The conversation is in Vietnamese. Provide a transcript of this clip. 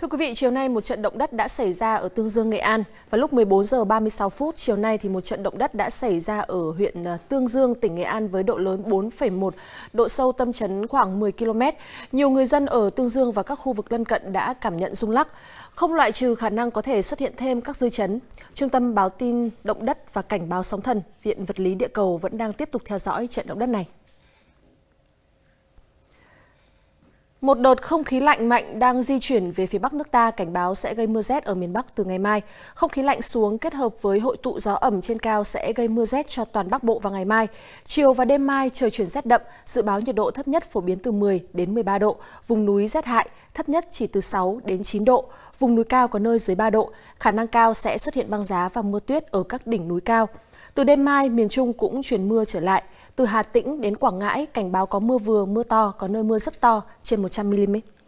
Thưa quý vị, chiều nay một trận động đất đã xảy ra ở Tương Dương, Nghệ An Vào lúc 14 giờ 36 phút chiều nay thì một trận động đất đã xảy ra ở huyện ờ, Tương Dương, tỉnh Nghệ An với độ lớn 4,1, độ sâu tâm chấn khoảng 10 km. Nhiều người dân ở Tương Dương và các khu vực lân cận đã cảm nhận rung lắc, không loại trừ khả năng có thể xuất hiện thêm các dư chấn. Trung tâm báo tin động đất và cảnh báo sóng thần, Viện Vật lý Địa cầu vẫn đang tiếp tục theo dõi trận động đất này. Một đợt không khí lạnh mạnh đang di chuyển về phía bắc nước ta cảnh báo sẽ gây mưa rét ở miền Bắc từ ngày mai. Không khí lạnh xuống kết hợp với hội tụ gió ẩm trên cao sẽ gây mưa rét cho toàn Bắc Bộ vào ngày mai. Chiều và đêm mai trời chuyển rét đậm, dự báo nhiệt độ thấp nhất phổ biến từ 10 đến 13 độ, vùng núi rét hại thấp nhất chỉ từ 6 đến 9 độ, vùng núi cao có nơi dưới 3 độ. Khả năng cao sẽ xuất hiện băng giá và mưa tuyết ở các đỉnh núi cao. Từ đêm mai, miền Trung cũng chuyển mưa trở lại. Từ Hà Tĩnh đến Quảng Ngãi, cảnh báo có mưa vừa, mưa to, có nơi mưa rất to, trên 100 mm.